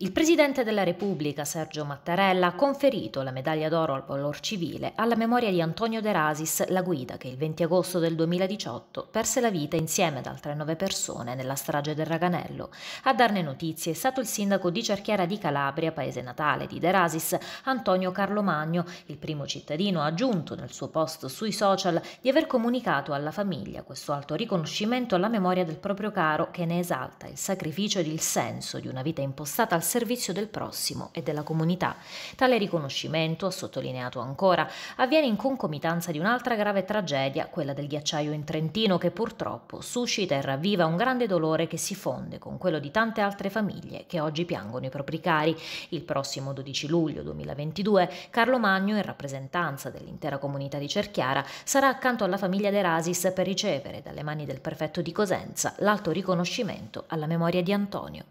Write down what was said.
Il Presidente della Repubblica, Sergio Mattarella, ha conferito la medaglia d'oro al valor civile alla memoria di Antonio De Rasis, la guida che il 20 agosto del 2018 perse la vita insieme ad altre nove persone nella strage del Raganello. A darne notizie è stato il sindaco di Cerchiera di Calabria, paese natale di De Rasis, Antonio Carlo Magno, il primo cittadino aggiunto nel suo post sui social di aver comunicato alla famiglia questo alto riconoscimento alla memoria del proprio caro che ne esalta il sacrificio ed il senso di una vita impostata al servizio del prossimo e della comunità. Tale riconoscimento, ha sottolineato ancora, avviene in concomitanza di un'altra grave tragedia, quella del ghiacciaio in Trentino, che purtroppo suscita e ravviva un grande dolore che si fonde con quello di tante altre famiglie che oggi piangono i propri cari. Il prossimo 12 luglio 2022 Carlo Magno, in rappresentanza dell'intera comunità di Cerchiara, sarà accanto alla famiglia De Rasis per ricevere dalle mani del prefetto di Cosenza l'alto riconoscimento alla memoria di Antonio.